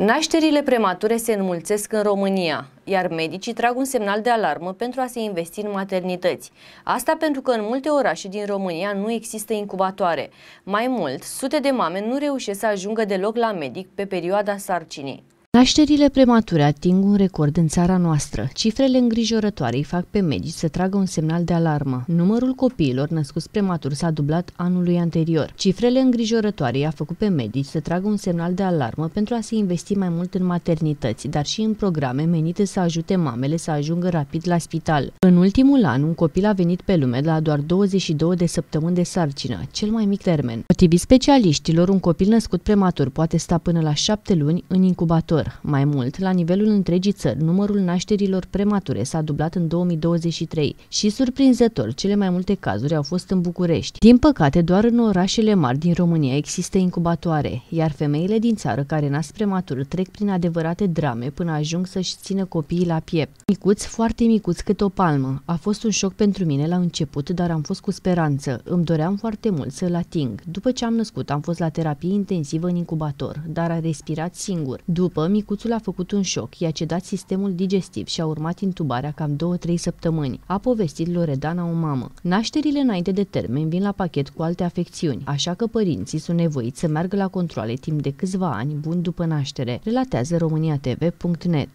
Nașterile premature se înmulțesc în România, iar medicii trag un semnal de alarmă pentru a se investi în maternități. Asta pentru că în multe orașe din România nu există incubatoare. Mai mult, sute de mame nu reușesc să ajungă deloc la medic pe perioada sarcinii. Nașterile premature ating un record în țara noastră. Cifrele îngrijorătoare îi fac pe medici să tragă un semnal de alarmă. Numărul copiilor născuți prematur s-a dublat anului anterior. Cifrele îngrijorătoare i-a făcut pe medici să tragă un semnal de alarmă pentru a se investi mai mult în maternități, dar și în programe menite să ajute mamele să ajungă rapid la spital. În ultimul an, un copil a venit pe lume la doar 22 de săptămâni de sarcină, cel mai mic termen. Potrivit specialiștilor, un copil născut prematur poate sta până la șapte luni în incubator viitor. Mai mult, la nivelul întregii țări, numărul nașterilor premature s-a dublat în 2023 și, surprinzător, cele mai multe cazuri au fost în București. Din păcate, doar în orașele mari din România există incubatoare, iar femeile din țară care nasc prematur trec prin adevărate drame până ajung să-și țină copiii la piept. Micuț, foarte micuț cât o palmă. A fost un șoc pentru mine la început, dar am fost cu speranță. Îmi doream foarte mult să-l ating. După ce am născut, am fost la terapie intensivă în incubator, dar a respirat singur. După, micuțul a făcut un șoc, i-a cedat sistemul digestiv și a urmat intubarea cam 2-3 săptămâni, a povestit Loredana o mamă. Nașterile înainte de termen vin la pachet cu alte afecțiuni, așa că părinții sunt nevoiți să meargă la controle timp de câțiva ani buni după naștere, relatează România TV.net.